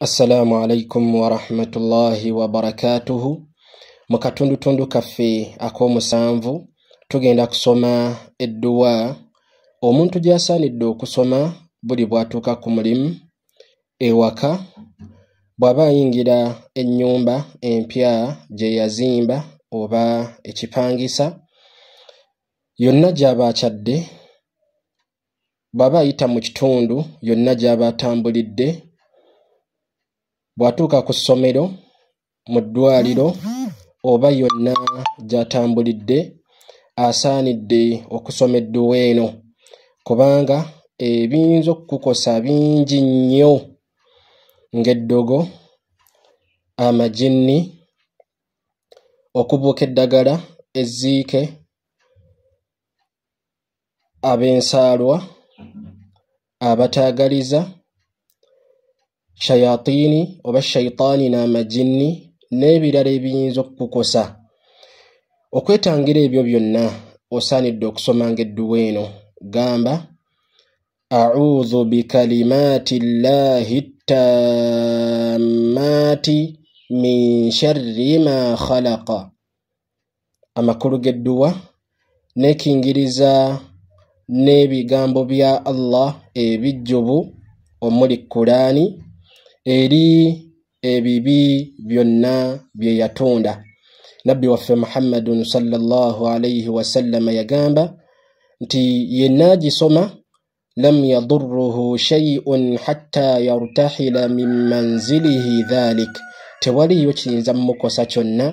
assalaamu alaikum warahmatullahi wabarakatuhu mu katundutundu kaffe ak'omusanvu tugenda kusoma edduwa omuntu gy'asaanidde okusoma buli bw'atuuka ku mulimu ewaka bw'aba ayingira ennyumba empya gye yazimba oba ekipangisa yonna gy'aba akyadde bw'aba ayita mu kitundu yonna gy'aba atambulidde bwatuuka ku ssomero mu ddwaliro oba yonna gyatambulidde asaanidde okusomeddwa eno kubanga ebiyinza okukukosa bingi nnyo ng'eddogo amaginni okubuuka eddagala eziike ab'ensaalwa abataagaliza shayatiini oba shaitaani n'amajinni n'ebirala ebiyinza okukukosa okwetangira ebyo byonna osaanidde okusomanga edduwa eno gamba auzu bikalimaati llahi ttammaati min sharri ma khalaqa amakulu g'edduwa nekingiriza n'ebigambo bya allah ebijjubu omuli kulaani eri ebibi byonna bye yatonda nabbi waffe muhammadun salllah alaihi wasallama yagamba nti yenna gisoma lam yaduruhu shaiun hatta yartahila min manzilihi dhalik tewaliyo kiyinza mumukosa kyonna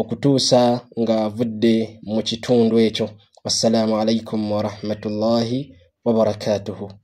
okutuusa ng'avudde mu kitundu ekyo wassalamu alaikum warahmatullahi wabarakatuhu wa